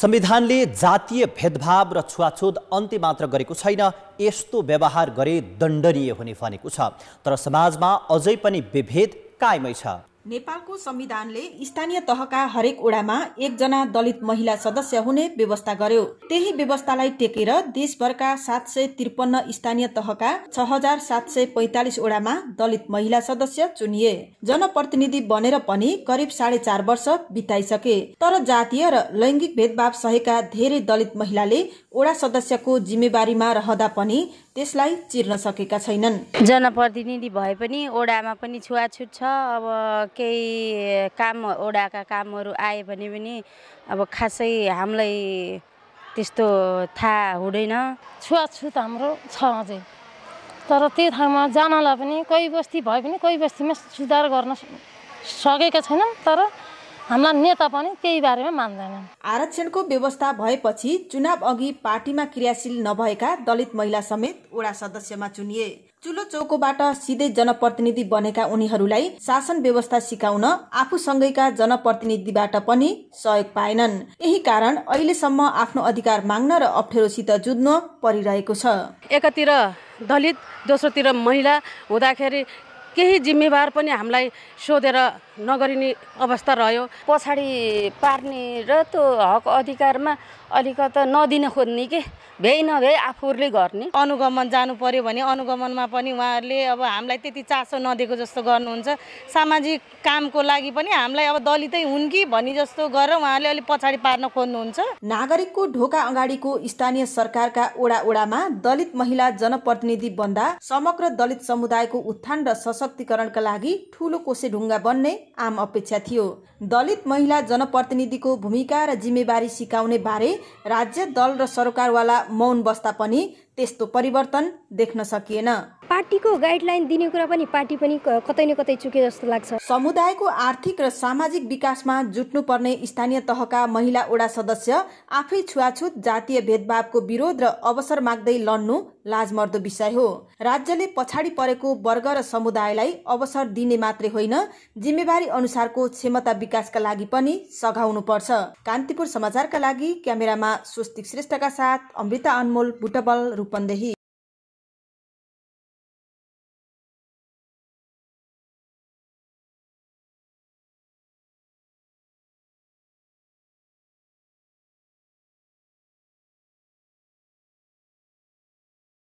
संविधानले जातीय भेदभाव र छुवाछुत अन्त्य मात्र गरेको छैन यस्तो व्यवहार गरे दण्डनीय हुने भनेको छ तर समाजमा अझै पनि विभेद कायमै छ नेपालको संविधानले स्थानीय तहका हरेक ओडामा एकजना दलित महिला सदस्य हुने व्यवस्था गर्यो त्यही व्यवस्थालाई टेकेर देशभरका सात सय त्रिपन्न स्थानीय तहका छ हजार सात सय पैतालिस ओडामा दलित महिला सदस्य चुनिए जनप्रतिनिधि बनेर पनि करिब साढे चार वर्ष बिताइसके तर जातीय र लैङ्गिक भेदभाव सहेका धेरै दलित महिलाले ओडा सदस्यको जिम्मेवारीमा रहँदा पनि त्यसलाई चिर्न सकेका छैनन् जनप्रतिनिधि भए पनि ओडामा पनि छुवाछुत छ अब केही काम ओडाका कामहरू आयो भने पनि अब खासै हामीलाई त्यस्तो थाहा हुँदैन छुवाछुत हाम्रो छ अझै तर त्यो ठाउँमा जानलाई पनि कोही बस्ती भए पनि कोही बस्तीमा सुधार गर्न सकेका छैनन् तर हाम्रा नेता पनि त्यही बारेमा मान्दैनन् आरक्षणको व्यवस्था भएपछि चुनाव अघि पार्टीमा क्रियाशील नभएका दलित महिला समेत वडा सदस्यमा चुनिए चुलो चौकोबाट सिधै जनप्रतिनिधि बनेका उनीहरूलाई शासन व्यवस्था सिकाउन आफूसँगैका जनप्रतिनिधिबाट पनि सहयोग पाएनन् यही कारण अहिलेसम्म आफ्नो अधिकार माग्न र अप्ठ्यारोसित जुझ्न परिरहेको छ एकातिर दलित दोस्रोतिर महिला हुँदाखेरि केही जिम्मेवार पनि हामीलाई सोधेर नगरिने अवस्था रह्यो पछाडि पार्ने र त्यो हक अधिकारमा अलिकति नदिन खोज्ने के भ्याइ नभ्याइ आफूहरूले गर्ने अनुगमन जानु पर्यो भने अनुगमनमा पनि उहाँहरूले अब हामीलाई त्यति चासो नदिएको जस्तो गर्नुहुन्छ सामाजिक कामको लागि पनि हामीलाई अब दलितै हुन् कि भनी जस्तो गरेर उहाँहरूले अलिक पछाडि पार्न खोज्नुहुन्छ नागरिकको ढोका अगाडिको स्थानीय सरकारका ओडा ओडामा दलित महिला जनप्रतिनिधि बन्दा समग्र दलित समुदायको उत्थान र सशक्त सशक्तिकरणका लागि ठूलो कोसे ढुङ्गा बन्ने आम अपेक्षा थियो दलित महिला जनप्रतिनिधिको भूमिका र जिम्मेवारी सिकाउने बारे राज्य दल र सरकारवाला मौन बस्दा पनि त्यस्तो परिवर्तन देख्न सकिएन पार्टीको गाइडलाइन दिने कुरा पनि पार्टी पनि कतै न कतै चुके जस्तो लाग्छ समुदायको आर्थिक र सामाजिक विकासमा जुट्नु पर्ने स्थानीय तहका महिला वडा सदस्य आफै छुवाछुत जातीय भेदभावको विरोध र अवसर माग्दै लड्नु लाजमर्दो विषय हो राज्यले पछाडि परेको वर्ग र समुदायलाई अवसर दिने मात्रै होइन जिम्मेवारी अनुसारको क्षमता विकासका लागि पनि सघाउनु पर्छ कान्तिपुर समाचारका लागि क्यामेरामा स्वस्तिक श्रेष्ठका साथ अमृता अनमोल बुटबल रूपंदेही